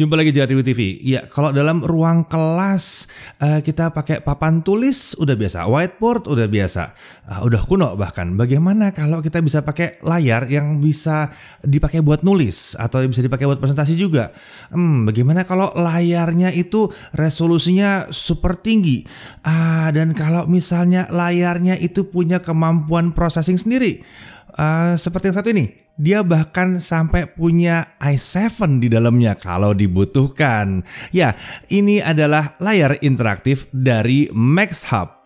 Jumpa lagi di Atribu TV. Ya, kalau dalam ruang kelas uh, kita pakai papan tulis udah biasa, whiteboard udah biasa, uh, udah kuno bahkan. Bagaimana kalau kita bisa pakai layar yang bisa dipakai buat nulis atau bisa dipakai buat presentasi juga? Hmm, bagaimana kalau layarnya itu resolusinya super tinggi? Ah, dan kalau misalnya layarnya itu punya kemampuan processing sendiri, uh, seperti yang satu ini dia bahkan sampai punya i7 di dalamnya kalau dibutuhkan. Ya, ini adalah layar interaktif dari Max Hub.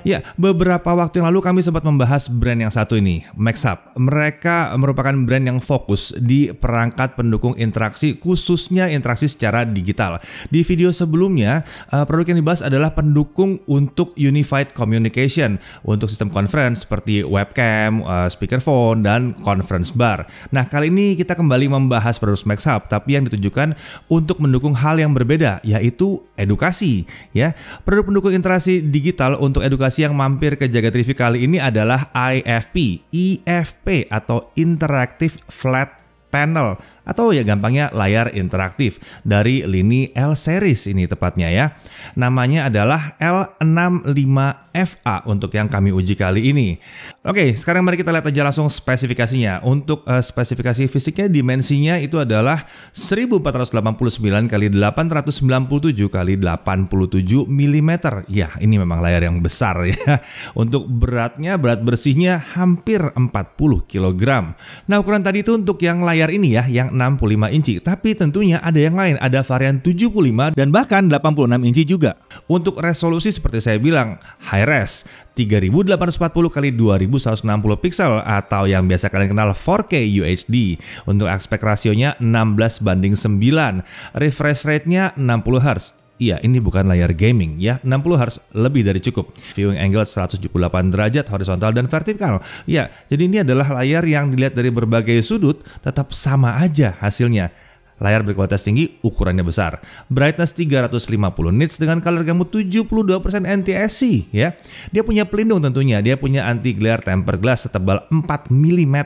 Ya, beberapa waktu yang lalu kami sempat membahas brand yang satu ini, MaxHub. Mereka merupakan brand yang fokus di perangkat pendukung interaksi, khususnya interaksi secara digital. Di video sebelumnya, eh, produk yang dibahas adalah pendukung untuk unified communication, untuk sistem conference seperti webcam, eh, speakerphone, dan conference bar. Nah, kali ini kita kembali membahas produk MaxHub, tapi yang ditujukan untuk mendukung hal yang berbeda, yaitu edukasi. Ya, produk pendukung interaksi digital untuk edukasi organisasi yang mampir ke Jagat Review kali ini adalah IFP, IFP e atau Interactive Flat Panel atau ya gampangnya layar interaktif dari lini L series ini tepatnya ya. Namanya adalah L65FA untuk yang kami uji kali ini. Oke, sekarang mari kita lihat aja langsung spesifikasinya. Untuk uh, spesifikasi fisiknya dimensinya itu adalah 1489 kali 897 kali 87 mm. Ya, ini memang layar yang besar ya. Untuk beratnya, berat bersihnya hampir 40 kg. Nah, ukuran tadi itu untuk yang layar ini ya, yang yang 65 inci. Tapi tentunya ada yang lain, ada varian 75 dan bahkan 86 inci juga. Untuk resolusi seperti saya bilang, high res 3840 kali 2160 pixel atau yang biasa kalian kenal 4K UHD. Untuk aspek rasionya 16 banding 9, refresh rate-nya 60 Hz. Iya, ini bukan layar gaming ya. 60 harus lebih dari cukup. Viewing angle 178 derajat horizontal dan vertikal. Ya, jadi ini adalah layar yang dilihat dari berbagai sudut tetap sama aja hasilnya. Layar berkualitas tinggi, ukurannya besar. Brightness 350 nits dengan color gamut 72% NTSC ya. Dia punya pelindung tentunya, dia punya anti glare tempered glass setebal 4 mm.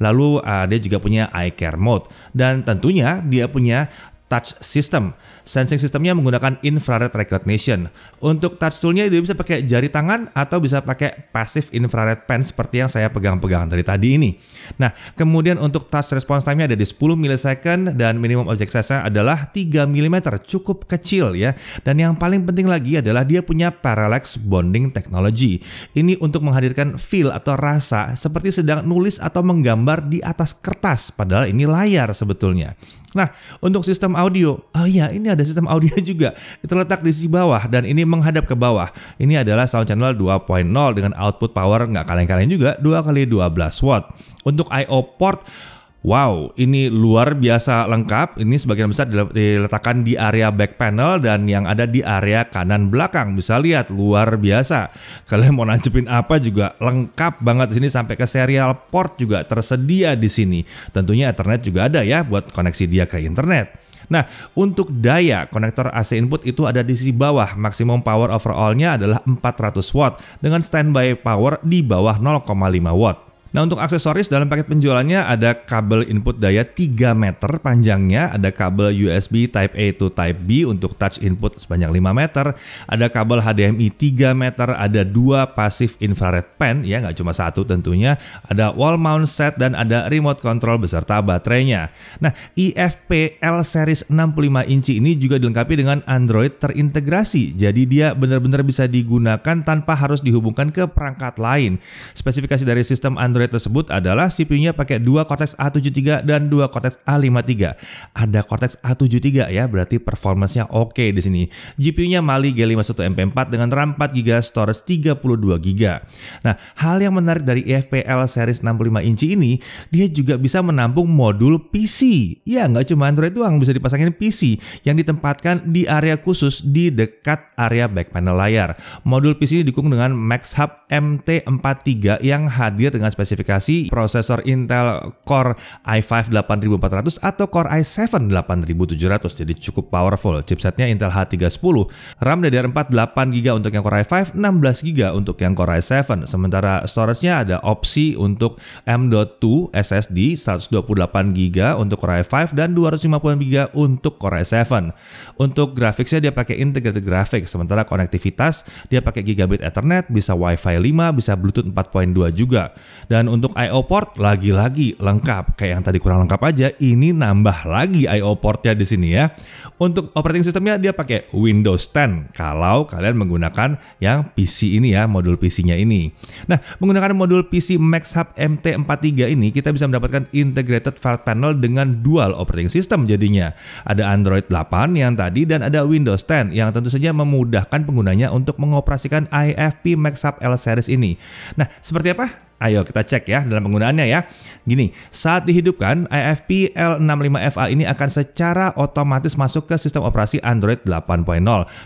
Lalu uh, dia juga punya eye care mode dan tentunya dia punya touch system. Sensing sistemnya menggunakan infrared recognition. Untuk touch toolnya dia bisa pakai jari tangan atau bisa pakai passive infrared pen seperti yang saya pegang-pegang dari tadi ini. Nah, kemudian untuk touch response time-nya ada di 10 millisecond dan minimum object size-nya adalah 3 mm, cukup kecil ya. Dan yang paling penting lagi adalah dia punya parallax bonding technology. Ini untuk menghadirkan feel atau rasa seperti sedang nulis atau menggambar di atas kertas, padahal ini layar sebetulnya. Nah, untuk sistem audio, oh ya ini ada ada sistem audio juga. Terletak di sisi bawah dan ini menghadap ke bawah. Ini adalah sound channel 2.0 dengan output power nggak kaleng-kaleng juga 2x12 watt. Untuk I.O. port Wow, ini luar biasa lengkap. Ini sebagian besar diletakkan di area back panel dan yang ada di area kanan belakang. Bisa lihat, luar biasa. Kalian mau nancepin apa juga lengkap banget di sini sampai ke serial port juga tersedia di sini. Tentunya Ethernet juga ada ya buat koneksi dia ke internet. Nah, untuk daya konektor AC input itu ada di sisi bawah. Maksimum power overallnya adalah 400 watt dengan standby power di bawah 0,5 watt. Nah untuk aksesoris dalam paket penjualannya ada kabel input daya 3 meter panjangnya, ada kabel USB Type A to Type B untuk touch input sepanjang 5 meter, ada kabel HDMI 3 meter, ada dua pasif infrared pen, ya nggak cuma satu tentunya, ada wall mount set dan ada remote control beserta baterainya. Nah IFP L Series 65 inci ini juga dilengkapi dengan Android terintegrasi, jadi dia benar-benar bisa digunakan tanpa harus dihubungkan ke perangkat lain. Spesifikasi dari sistem Android Android tersebut adalah CPU-nya pakai dua Cortex A73 dan dua Cortex A53. Ada Cortex A73 ya, berarti performanya oke okay di sini. GPU-nya Mali G51 MP4 dengan RAM 4 GB, storage 32 GB. Nah, hal yang menarik dari EFPL series 65 inci ini, dia juga bisa menampung modul PC. Ya, nggak cuma Android doang, bisa dipasangin PC yang ditempatkan di area khusus di dekat area back panel layar. Modul PC ini didukung dengan Max Hub MT43 yang hadir dengan spesifikasi spesifikasi prosesor Intel Core i5 8400 atau Core i7 8700 jadi cukup powerful. Chipsetnya Intel H310, RAM DDR4 8GB untuk yang Core i5, 16GB untuk yang Core i7. Sementara storage-nya ada opsi untuk M.2 SSD 128GB untuk Core i5 dan 250GB untuk Core i7. Untuk grafiknya dia pakai integrated graphics, sementara konektivitas dia pakai gigabit Ethernet, bisa WiFi 5, bisa Bluetooth 4.2 juga. Dan dan untuk I.O. port lagi-lagi lengkap. Kayak yang tadi kurang lengkap aja, ini nambah lagi I.O. portnya di sini ya. Untuk operating systemnya dia pakai Windows 10 kalau kalian menggunakan yang PC ini ya, modul PC-nya ini. Nah, menggunakan modul PC Max Hub MT43 ini kita bisa mendapatkan integrated file panel dengan dual operating system jadinya. Ada Android 8 yang tadi dan ada Windows 10 yang tentu saja memudahkan penggunanya untuk mengoperasikan IFP Hub L series ini. Nah, seperti apa? Ayo kita cek ya dalam penggunaannya ya. Gini, saat dihidupkan, IFP L65FA ini akan secara otomatis masuk ke sistem operasi Android 8.0.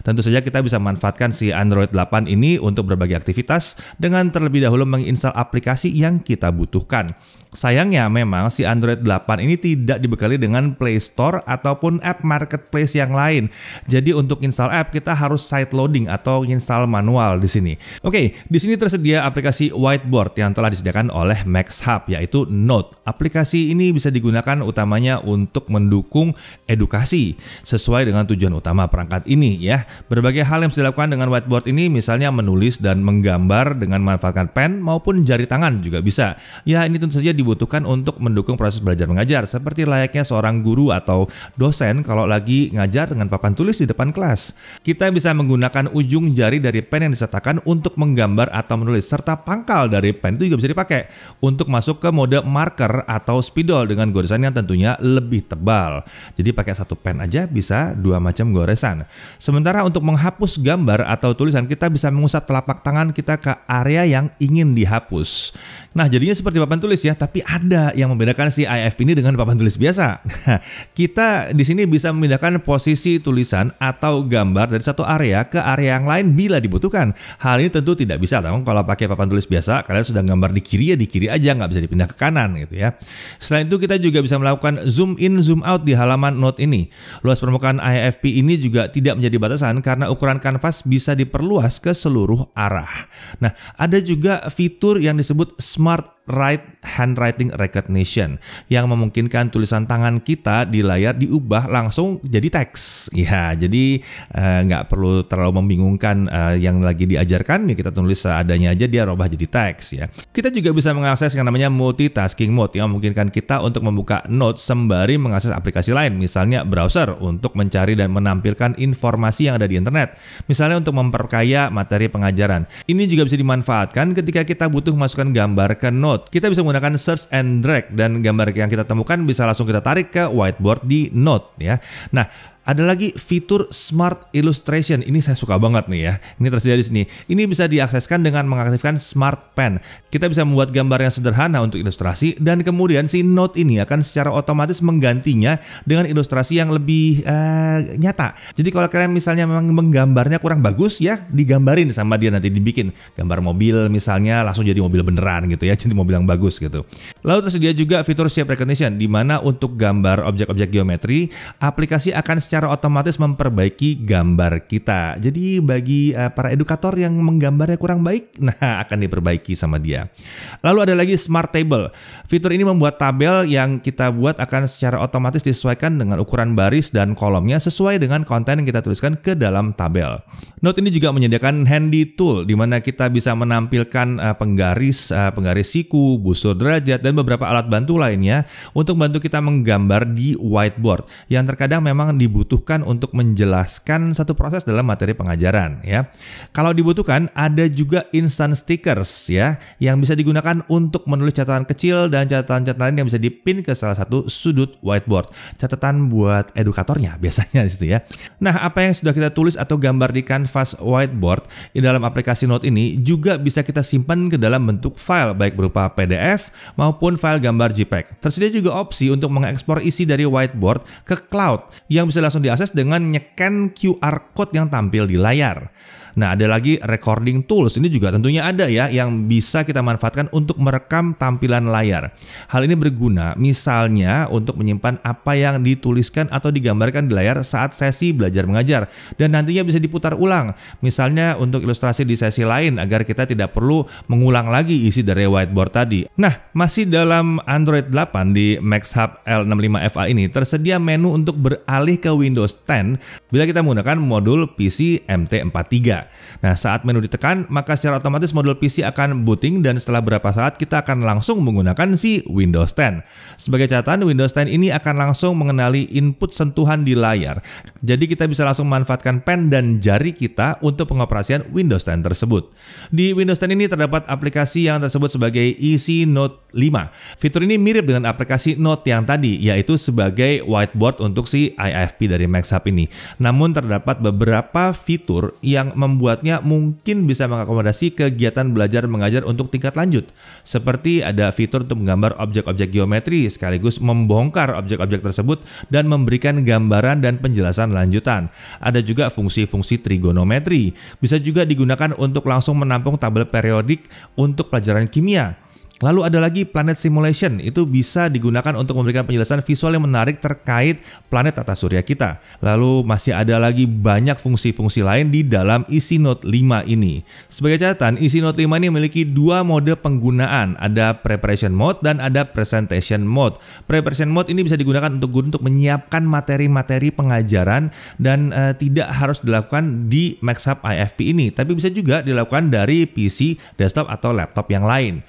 Tentu saja kita bisa manfaatkan si Android 8 ini untuk berbagai aktivitas dengan terlebih dahulu menginstal aplikasi yang kita butuhkan. Sayangnya memang si Android 8 ini tidak dibekali dengan Play Store ataupun app marketplace yang lain. Jadi untuk install app kita harus side loading atau install manual di sini. Oke, di sini tersedia aplikasi Whiteboard yang telah disediakan oleh Max Hub yaitu Note. Aplikasi ini bisa digunakan utamanya untuk mendukung edukasi sesuai dengan tujuan utama perangkat ini ya. Berbagai hal yang bisa dilakukan dengan whiteboard ini misalnya menulis dan menggambar dengan memanfaatkan pen maupun jari tangan juga bisa. Ya ini tentu saja dibutuhkan untuk mendukung proses belajar mengajar seperti layaknya seorang guru atau dosen kalau lagi ngajar dengan papan tulis di depan kelas. Kita bisa menggunakan ujung jari dari pen yang disertakan untuk menggambar atau menulis serta pangkal dari pen itu juga bisa dipakai untuk masuk ke mode marker atau spidol dengan goresan yang tentunya lebih tebal. Jadi pakai satu pen aja bisa dua macam goresan. Sementara untuk menghapus gambar atau tulisan kita bisa mengusap telapak tangan kita ke area yang ingin dihapus. Nah jadinya seperti papan tulis ya, tapi ada yang membedakan si IFP ini dengan papan tulis biasa. kita di sini bisa memindahkan posisi tulisan atau gambar dari satu area ke area yang lain bila dibutuhkan. Hal ini tentu tidak bisa teman kalau pakai papan tulis biasa, kalian sudah nggak gambar di kiri ya di kiri aja nggak bisa dipindah ke kanan gitu ya. Selain itu kita juga bisa melakukan zoom in zoom out di halaman note ini. Luas permukaan IFP ini juga tidak menjadi batasan karena ukuran kanvas bisa diperluas ke seluruh arah. Nah, ada juga fitur yang disebut smart right handwriting recognition yang memungkinkan tulisan tangan kita di layar diubah langsung jadi teks. Ya, jadi eh, nggak eh, perlu terlalu membingungkan eh, yang lagi diajarkan ya kita tulis seadanya aja dia rubah jadi teks ya. Kita juga bisa mengakses yang namanya multitasking mode yang memungkinkan kita untuk membuka notes sembari mengakses aplikasi lain, misalnya browser untuk mencari dan menampilkan informasi yang ada di internet, misalnya untuk memperkaya materi pengajaran. Ini juga bisa dimanfaatkan ketika kita butuh masukkan gambar ke notes Note. Kita bisa menggunakan search and drag dan gambar yang kita temukan bisa langsung kita tarik ke whiteboard di Note ya. Nah, ada lagi fitur Smart Illustration. Ini saya suka banget nih ya. Ini tersedia di sini. Ini bisa diakseskan dengan mengaktifkan Smart Pen. Kita bisa membuat gambar yang sederhana untuk ilustrasi dan kemudian si note ini akan secara otomatis menggantinya dengan ilustrasi yang lebih uh, nyata. Jadi kalau kalian misalnya memang menggambarnya kurang bagus ya, digambarin sama dia nanti dibikin gambar mobil misalnya langsung jadi mobil beneran gitu ya. Jadi mobil yang bagus gitu. Lalu tersedia juga fitur shape recognition di mana untuk gambar objek-objek geometri aplikasi akan secara otomatis memperbaiki gambar kita. Jadi bagi uh, para edukator yang menggambarnya kurang baik, nah akan diperbaiki sama dia. Lalu ada lagi Smart Table. Fitur ini membuat tabel yang kita buat akan secara otomatis disesuaikan dengan ukuran baris dan kolomnya sesuai dengan konten yang kita tuliskan ke dalam tabel. Note ini juga menyediakan handy tool di mana kita bisa menampilkan uh, penggaris, uh, penggaris siku, busur derajat dan beberapa alat bantu lainnya untuk bantu kita menggambar di whiteboard yang terkadang memang dibutuhkan dibutuhkan untuk menjelaskan satu proses dalam materi pengajaran ya. Kalau dibutuhkan ada juga instant stickers ya yang bisa digunakan untuk menulis catatan kecil dan catatan-catatan yang bisa dipin ke salah satu sudut whiteboard. Catatan buat edukatornya biasanya di situ ya. Nah, apa yang sudah kita tulis atau gambar di kanvas whiteboard di dalam aplikasi Note ini juga bisa kita simpan ke dalam bentuk file baik berupa PDF maupun file gambar JPEG. Tersedia juga opsi untuk mengekspor isi dari whiteboard ke cloud yang bisa langsung diakses dengan nyekan QR code yang tampil di layar. Nah, ada lagi recording tools. Ini juga tentunya ada ya yang bisa kita manfaatkan untuk merekam tampilan layar. Hal ini berguna misalnya untuk menyimpan apa yang dituliskan atau digambarkan di layar saat sesi belajar mengajar dan nantinya bisa diputar ulang. Misalnya untuk ilustrasi di sesi lain agar kita tidak perlu mengulang lagi isi dari whiteboard tadi. Nah, masih dalam Android 8 di Max Hub L65FA ini tersedia menu untuk beralih ke Windows 10 bila kita menggunakan modul PC MT43. Nah, saat menu ditekan, maka secara otomatis modul PC akan booting dan setelah beberapa saat kita akan langsung menggunakan si Windows 10. Sebagai catatan, Windows 10 ini akan langsung mengenali input sentuhan di layar. Jadi kita bisa langsung memanfaatkan pen dan jari kita untuk pengoperasian Windows 10 tersebut. Di Windows 10 ini terdapat aplikasi yang tersebut sebagai Easy Note 5. Fitur ini mirip dengan aplikasi Note yang tadi, yaitu sebagai whiteboard untuk si IFP dari Hub ini. Namun terdapat beberapa fitur yang membuatnya mungkin bisa mengakomodasi kegiatan belajar mengajar untuk tingkat lanjut, seperti ada fitur untuk menggambar objek-objek geometri sekaligus membongkar objek-objek tersebut dan memberikan gambaran dan penjelasan lanjutan. Ada juga fungsi-fungsi trigonometri, bisa juga digunakan untuk langsung menampung tabel periodik untuk pelajaran kimia Lalu ada lagi planet simulation, itu bisa digunakan untuk memberikan penjelasan visual yang menarik terkait planet tata surya kita. Lalu masih ada lagi banyak fungsi-fungsi lain di dalam isi Note 5 ini. Sebagai catatan, isi Note 5 ini memiliki dua mode penggunaan, ada preparation mode dan ada presentation mode. Preparation mode ini bisa digunakan untuk guru untuk menyiapkan materi-materi pengajaran dan e, tidak harus dilakukan di Maxhub IFP ini, tapi bisa juga dilakukan dari PC, desktop atau laptop yang lain.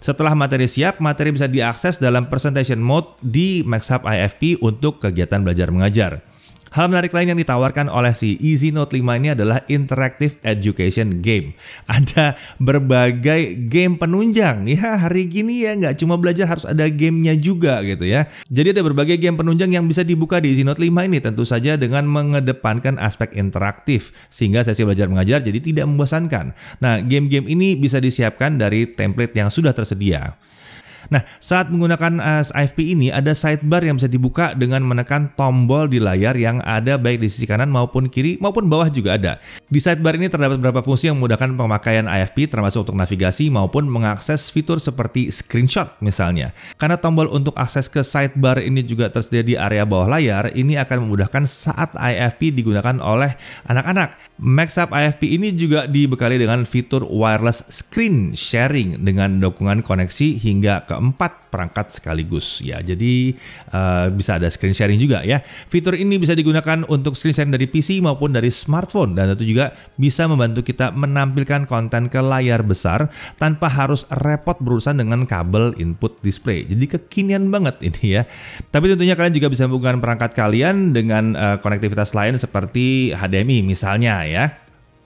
Setelah materi siap, materi bisa diakses dalam presentation mode di MaxHub IFP untuk kegiatan belajar mengajar. Hal menarik lain yang ditawarkan oleh si Easy Note 5 ini adalah interactive education game. Ada berbagai game penunjang. Ya hari gini ya nggak cuma belajar harus ada gamenya juga gitu ya. Jadi ada berbagai game penunjang yang bisa dibuka di Easy Note 5 ini tentu saja dengan mengedepankan aspek interaktif sehingga sesi belajar mengajar jadi tidak membosankan. Nah game-game ini bisa disiapkan dari template yang sudah tersedia. Nah, saat menggunakan eh, AS IFP ini ada sidebar yang bisa dibuka dengan menekan tombol di layar yang ada baik di sisi kanan maupun kiri maupun bawah juga ada. Di sidebar ini terdapat beberapa fungsi yang memudahkan pemakaian IFP termasuk untuk navigasi maupun mengakses fitur seperti screenshot misalnya. Karena tombol untuk akses ke sidebar ini juga tersedia di area bawah layar, ini akan memudahkan saat IFP digunakan oleh anak-anak. Maxup IFP ini juga dibekali dengan fitur wireless screen sharing dengan dukungan koneksi hingga keempat perangkat sekaligus ya. Jadi uh, bisa ada screen sharing juga ya. Fitur ini bisa digunakan untuk screen sharing dari PC maupun dari smartphone dan tentu juga bisa membantu kita menampilkan konten ke layar besar tanpa harus repot berurusan dengan kabel input display. Jadi kekinian banget ini ya. Tapi tentunya kalian juga bisa menghubungkan perangkat kalian dengan uh, konektivitas lain seperti HDMI misalnya ya.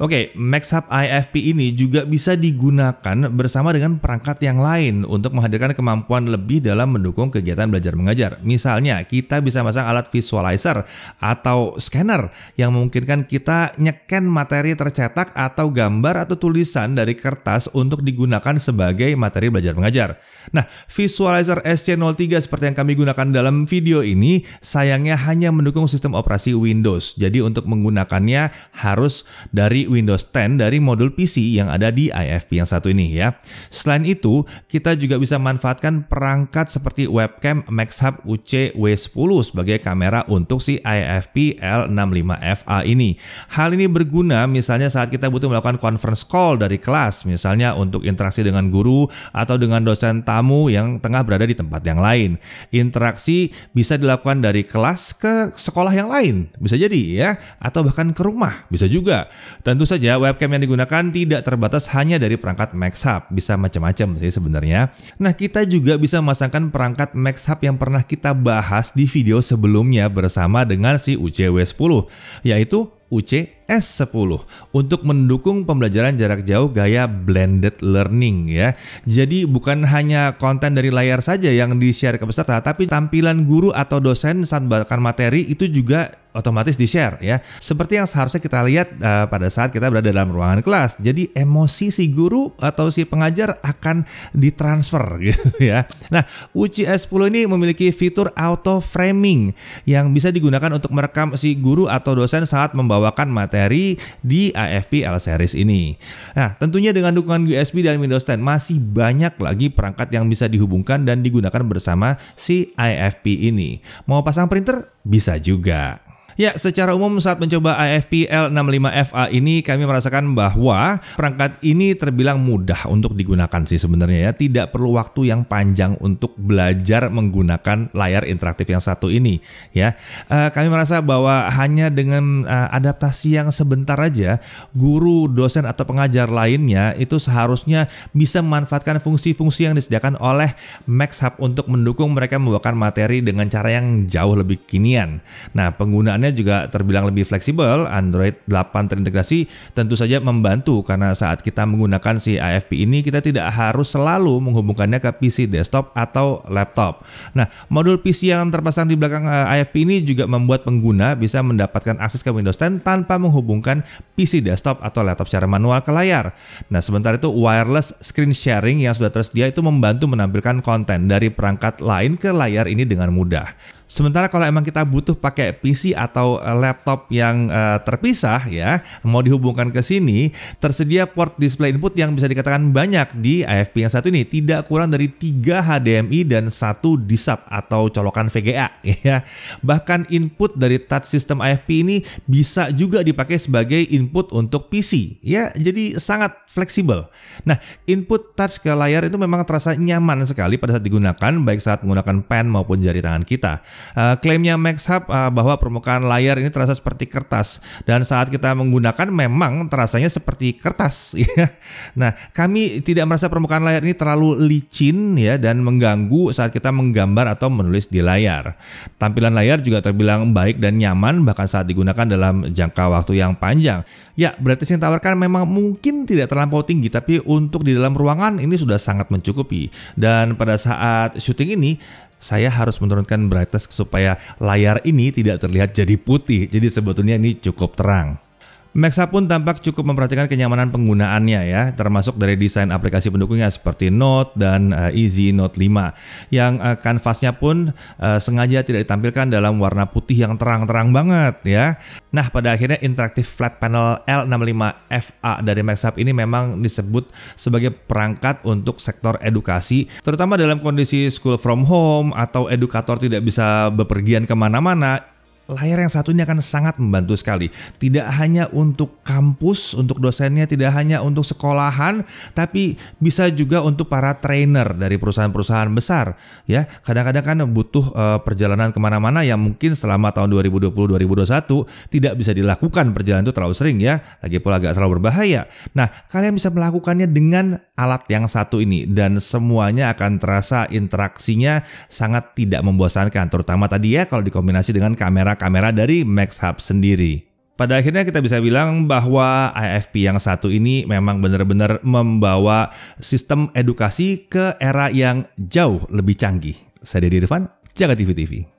Oke, okay, MaxHub IFP ini juga bisa digunakan bersama dengan perangkat yang lain untuk menghadirkan kemampuan lebih dalam mendukung kegiatan belajar mengajar. Misalnya, kita bisa masang alat visualizer atau scanner yang memungkinkan kita nyeken materi tercetak atau gambar atau tulisan dari kertas untuk digunakan sebagai materi belajar mengajar. Nah, visualizer SC03 seperti yang kami gunakan dalam video ini sayangnya hanya mendukung sistem operasi Windows. Jadi untuk menggunakannya harus dari Windows 10 dari modul PC yang ada di IFP yang satu ini ya. Selain itu, kita juga bisa manfaatkan perangkat seperti webcam MaxHub UC W10 sebagai kamera untuk si IFP L65FA ini. Hal ini berguna misalnya saat kita butuh melakukan conference call dari kelas, misalnya untuk interaksi dengan guru atau dengan dosen tamu yang tengah berada di tempat yang lain. Interaksi bisa dilakukan dari kelas ke sekolah yang lain, bisa jadi ya, atau bahkan ke rumah, bisa juga. Tentu saja webcam yang digunakan tidak terbatas hanya dari perangkat Max Hub, bisa macam-macam sih sebenarnya. Nah, kita juga bisa memasangkan perangkat Max Hub yang pernah kita bahas di video sebelumnya bersama dengan si UCW10, yaitu UCS10 untuk mendukung pembelajaran jarak jauh gaya blended learning ya. Jadi bukan hanya konten dari layar saja yang di-share ke peserta, tapi tampilan guru atau dosen saat bahkan materi itu juga otomatis di-share ya. Seperti yang seharusnya kita lihat uh, pada saat kita berada dalam ruangan kelas. Jadi emosi si guru atau si pengajar akan ditransfer gitu ya. Nah, UCS 10 ini memiliki fitur auto framing yang bisa digunakan untuk merekam si guru atau dosen saat membawakan materi di AFP L series ini. Nah, tentunya dengan dukungan USB dan Windows 10 masih banyak lagi perangkat yang bisa dihubungkan dan digunakan bersama si AFP ini. Mau pasang printer bisa juga. Ya, secara umum saat mencoba AFP L65FA ini kami merasakan bahwa perangkat ini terbilang mudah untuk digunakan sih sebenarnya ya. Tidak perlu waktu yang panjang untuk belajar menggunakan layar interaktif yang satu ini ya. E, kami merasa bahwa hanya dengan e, adaptasi yang sebentar aja, guru, dosen atau pengajar lainnya itu seharusnya bisa memanfaatkan fungsi-fungsi yang disediakan oleh Max Hub untuk mendukung mereka membawakan materi dengan cara yang jauh lebih kinian. Nah, penggunaan juga terbilang lebih fleksibel, Android 8 terintegrasi tentu saja membantu karena saat kita menggunakan si AFP ini kita tidak harus selalu menghubungkannya ke PC desktop atau laptop. Nah, modul PC yang terpasang di belakang eh, AFP ini juga membuat pengguna bisa mendapatkan akses ke Windows 10 tanpa menghubungkan PC desktop atau laptop secara manual ke layar. Nah, sementara itu wireless screen sharing yang sudah tersedia itu membantu menampilkan konten dari perangkat lain ke layar ini dengan mudah. Sementara kalau emang kita butuh pakai PC atau eh, laptop yang uh, terpisah ya, mau dihubungkan ke sini, tersedia port display input yang bisa dikatakan banyak di AFP yang satu ini, tidak kurang dari 3 HDMI dan 1 DISAP atau colokan VGA ya. Bahkan input dari touch system AFP ini bisa juga dipakai sebagai input untuk PC ya, jadi sangat fleksibel. Nah, input touch ke layar itu memang terasa nyaman sekali pada saat digunakan baik saat menggunakan pen maupun jari tangan kita. Uh, klaimnya MaxHub uh, eh, bahwa permukaan layar ini terasa seperti kertas dan saat kita menggunakan memang terasanya seperti kertas. Ya. nah, kami tidak merasa permukaan layar ini terlalu licin ya dan mengganggu saat kita menggambar atau menulis di layar. Tampilan layar juga terbilang baik dan nyaman bahkan saat digunakan dalam jangka waktu yang panjang. Ya, berarti yang tawarkan memang mungkin tidak terlampau tinggi tapi untuk di dalam ruangan ini sudah sangat mencukupi. Dan pada saat syuting ini saya harus menurunkan brightness supaya layar ini tidak terlihat jadi putih. Jadi sebetulnya ini cukup terang. Maxa pun tampak cukup memperhatikan kenyamanan penggunaannya ya, termasuk dari desain aplikasi pendukungnya seperti Note dan uh, Easy Note 5. Yang uh, kanvasnya pun uh, sengaja tidak ditampilkan dalam warna putih yang terang-terang banget ya. Nah, pada akhirnya interaktif flat panel L65FA dari Maxa ini memang disebut sebagai perangkat untuk sektor edukasi, terutama dalam kondisi school from home atau edukator tidak bisa bepergian kemana-mana, Layar yang satu ini akan sangat membantu sekali. Tidak hanya untuk kampus, untuk dosennya, tidak hanya untuk sekolahan, tapi bisa juga untuk para trainer dari perusahaan-perusahaan besar. Ya, kadang-kadang kan butuh uh, perjalanan kemana-mana yang mungkin selama tahun 2020-2021 tidak bisa dilakukan perjalanan itu terlalu sering ya. Lagi pula agak terlalu berbahaya. Nah, kalian bisa melakukannya dengan alat yang satu ini dan semuanya akan terasa interaksinya sangat tidak membosankan. Terutama tadi ya kalau dikombinasi dengan kamera kamera dari Max Hub sendiri. Pada akhirnya kita bisa bilang bahwa IFP yang satu ini memang benar-benar membawa sistem edukasi ke era yang jauh lebih canggih. Saya Dedy Irfan, Jaga TV TV.